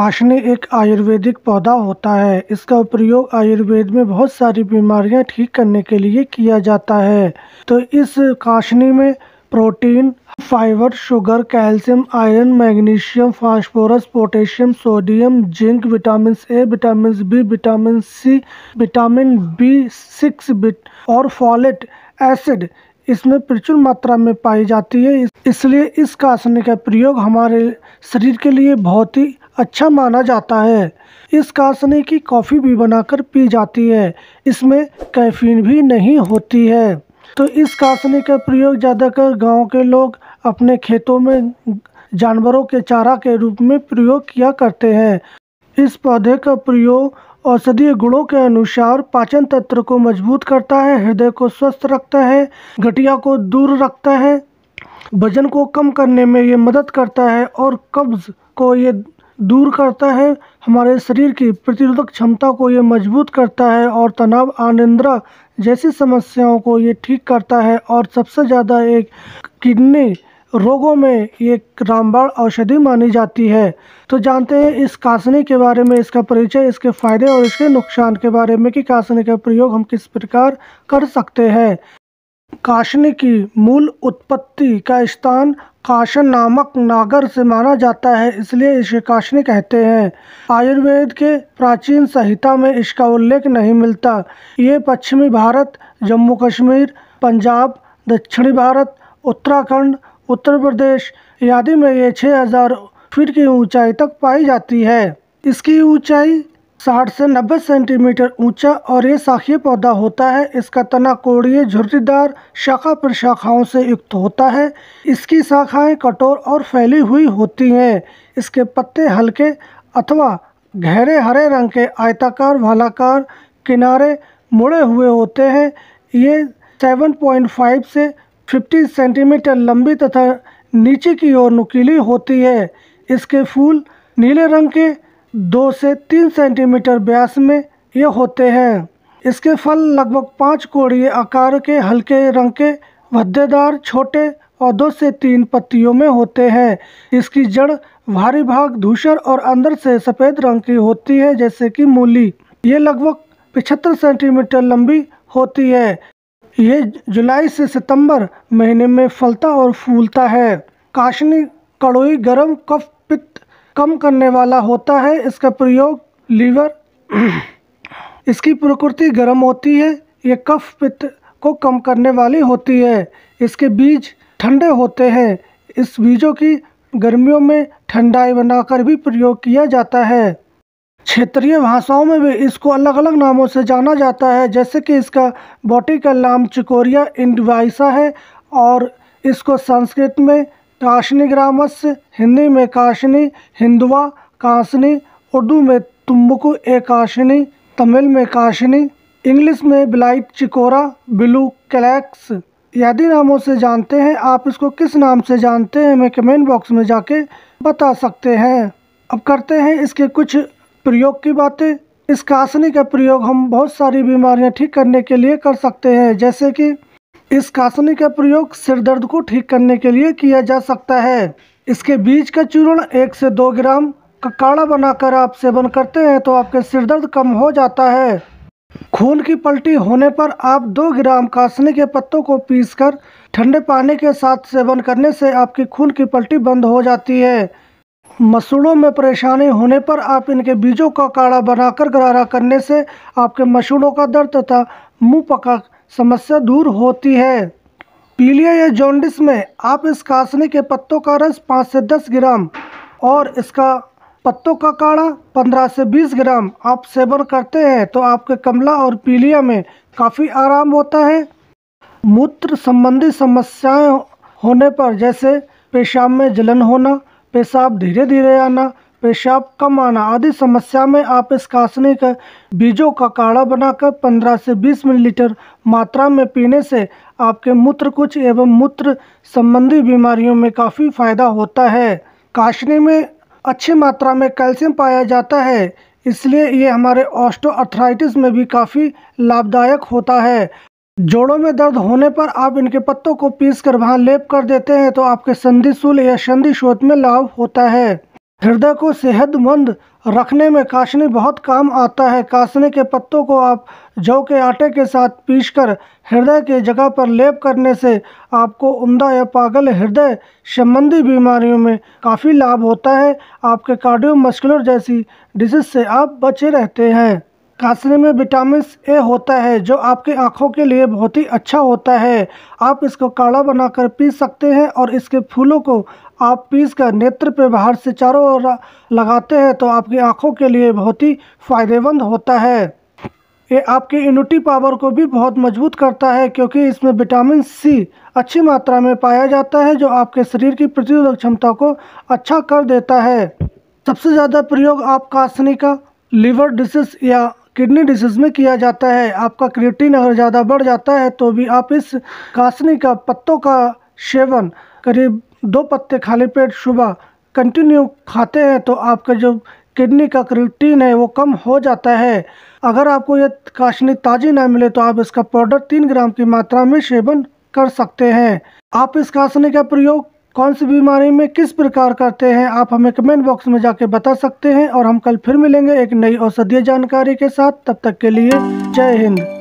खांसनी एक आयुर्वेदिक पौधा होता है इसका प्रयोग आयुर्वेद में बहुत सारी बीमारियां ठीक करने के लिए किया जाता है तो इस काशनी में protein fibre sugar calcium iron magnesium phosphorus potassium sodium zinc vitamin A vitamin B vitamin C vitamin B six और फॉलेट एसिड इसमें प्रचुर मात्रा में पाई जाती है इसलिए इस काशनी का प्रयोग हमारे शरीर के लिए बहुत ही अच्छा माना जाता है इस कासनी की कॉफ़ी भी बनाकर पी जाती है इसमें कैफीन भी नहीं होती है तो इस कासनी का प्रयोग ज़्यादातर गांव के लोग अपने खेतों में जानवरों के चारा के रूप में प्रयोग किया करते हैं इस पौधे का प्रयोग औषधीय गुणों के अनुसार पाचन तंत्र को मजबूत करता है हृदय को स्वस्थ रखता है गठिया को दूर रखता है वजन को कम करने में ये मदद करता है और कब्ज को ये दूर करता है हमारे शरीर की प्रतिरोधक क्षमता को ये मजबूत करता है और तनाव आनिंद्रा जैसी समस्याओं को ये ठीक करता है और सबसे ज़्यादा एक किडनी रोगों में ये रामबाण औषधि मानी जाती है तो जानते हैं इस कासनी के बारे में इसका परिचय इसके फायदे और इसके नुकसान के बारे में कि कासनी का प्रयोग हम किस प्रकार कर सकते हैं काशनी की मूल उत्पत्ति का स्थान काशन नामक नागर से माना जाता है इसलिए इसे काशनी कहते हैं आयुर्वेद के प्राचीन संहिता में इसका उल्लेख नहीं मिलता ये पश्चिमी भारत जम्मू कश्मीर पंजाब दक्षिणी भारत उत्तराखंड उत्तर प्रदेश आदि में ये 6000 फीट की ऊंचाई तक पाई जाती है इसकी ऊंचाई साठ से नब्बे सेंटीमीटर ऊंचा और ये शाखीय पौधा होता है इसका तना कोड़ीय झुर्रीदार शाखा पर शाखाओं से युक्त होता है इसकी शाखाएं कठोर और फैली हुई होती हैं इसके पत्ते हल्के अथवा गहरे हरे रंग के आयताकार वालाकार किनारे मुड़े हुए होते हैं ये 7.5 से 50 सेंटीमीटर लंबी तथा नीचे की ओर नुकीली होती है इसके फूल नीले रंग के दो से तीन सेंटीमीटर व्यास में ये होते हैं इसके फल लगभग पाँच कोड़ीय आकार के हल्के रंग के भद्देदार छोटे और दो से तीन पत्तियों में होते हैं इसकी जड़ भारी भाग धूसर और अंदर से सफ़ेद रंग की होती है जैसे कि मूली ये लगभग पिछहत्तर सेंटीमीटर लंबी होती है ये जुलाई से सितंबर महीने में फलता और फूलता है काशनी कड़ोई गरम कफ कम करने वाला होता है इसका प्रयोग लीवर इसकी प्रकृति गर्म होती है ये कफ पित्त को कम करने वाली होती है इसके बीज ठंडे होते हैं इस बीजों की गर्मियों में ठंडाई बनाकर भी प्रयोग किया जाता है क्षेत्रीय भाषाओं में भी इसको अलग अलग नामों से जाना जाता है जैसे कि इसका बॉटी का नाम चिकोरिया इंडवाइसा है और इसको संस्कृत में काशनी ग्रामस्य हिंदी में काशनी हिंदवा काशनी उर्दू में तुम्बकू ए काशनी तमिल में काशनी इंग्लिश में ब्लाइट चिकोरा ब्लू क्लैक्स यदि नामों से जानते हैं आप इसको किस नाम से जानते हैं हमें कमेंट बॉक्स में जाके बता सकते हैं अब करते हैं इसके कुछ प्रयोग की बातें इस कासनी का प्रयोग हम बहुत सारी बीमारियां ठीक करने के लिए कर सकते हैं जैसे कि इस कासनी का प्रयोग सिर दर्द को ठीक करने के लिए किया जा सकता है इसके बीज का चूर्ण एक से दो ग्राम का काढ़ा बनाकर आप सेवन करते हैं तो आपके सिर दर्द कम हो जाता है खून की पलटी होने पर आप दो ग्राम कासनी के पत्तों को पीसकर ठंडे पानी के साथ सेवन करने से आपकी खून की पलटी बंद हो जाती है मसूड़ों में परेशानी होने पर आप इनके बीजों का काढ़ा बनाकर गरारा करने से आपके मसूड़ों का दर्द तथा मुंह पका समस्या दूर होती है पीलिया या जॉन्डिस में आप इस कासनी के पत्तों का रस 5 से 10 ग्राम और इसका पत्तों का काढ़ा 15 से 20 ग्राम आप सेवन करते हैं तो आपके कमला और पीलिया में काफ़ी आराम होता है मूत्र संबंधी समस्याएं होने पर जैसे पेशाब में जलन होना पेशाब धीरे धीरे आना पेशाब कम आना आदि समस्या में आप इस कासनी के बीजों का काढ़ा बनाकर 15 से 20 मिलीलीटर मात्रा में पीने से आपके मूत्र कुछ एवं मूत्र संबंधी बीमारियों में काफ़ी फायदा होता है काशनी में अच्छी मात्रा में कैल्शियम पाया जाता है इसलिए ये हमारे ऑस्टोअर्थराइटिस में भी काफ़ी लाभदायक होता है जोड़ों में दर्द होने पर आप इनके पत्तों को पीस कर वहाँ लेप कर देते हैं तो आपके संधि शूल या संधि शोध में लाभ होता है हृदय को सेहतमंद रखने में कासनी बहुत काम आता है कासनी के पत्तों को आप जौ के आटे के साथ पीसकर हृदय के जगह पर लेप करने से आपको उम्दा या पागल हृदय संबंधी बीमारियों में काफ़ी लाभ होता है आपके कार्डियो मस्कुलर जैसी डिजीज से आप बचे रहते हैं कासरे में विटामिन ए होता है जो आपके आँखों के लिए बहुत ही अच्छा होता है आप इसको काढ़ा बनाकर पी सकते हैं और इसके फूलों को आप पीस कर नेत्र पे बाहर से चारों ओर लगाते हैं तो आपकी आँखों के लिए बहुत ही फ़ायदेमंद होता है ये आपके इम्यूनिटी पावर को भी बहुत मजबूत करता है क्योंकि इसमें विटामिन सी अच्छी मात्रा में पाया जाता है जो आपके शरीर की प्रतिरोधक क्षमता को अच्छा कर देता है सबसे ज़्यादा प्रयोग आप कासनी का लीवर डिसीज या किडनी डिजीज़ में किया जाता है आपका क्रिएटिन अगर ज़्यादा बढ़ जाता है तो भी आप इस कासनी का पत्तों का सेवन करीब दो पत्ते खाली पेट सुबह कंटिन्यू खाते हैं तो आपका जो किडनी का क्रिएटिन है वो कम हो जाता है अगर आपको ये काशनी ताज़ी ना मिले तो आप इसका पाउडर तीन ग्राम की मात्रा में सेवन कर सकते हैं आप इस कासनी का प्रयोग कौन सी बीमारी में किस प्रकार करते हैं आप हमें कमेंट बॉक्स में जाके बता सकते हैं और हम कल फिर मिलेंगे एक नई औषधीय जानकारी के साथ तब तक के लिए जय हिंद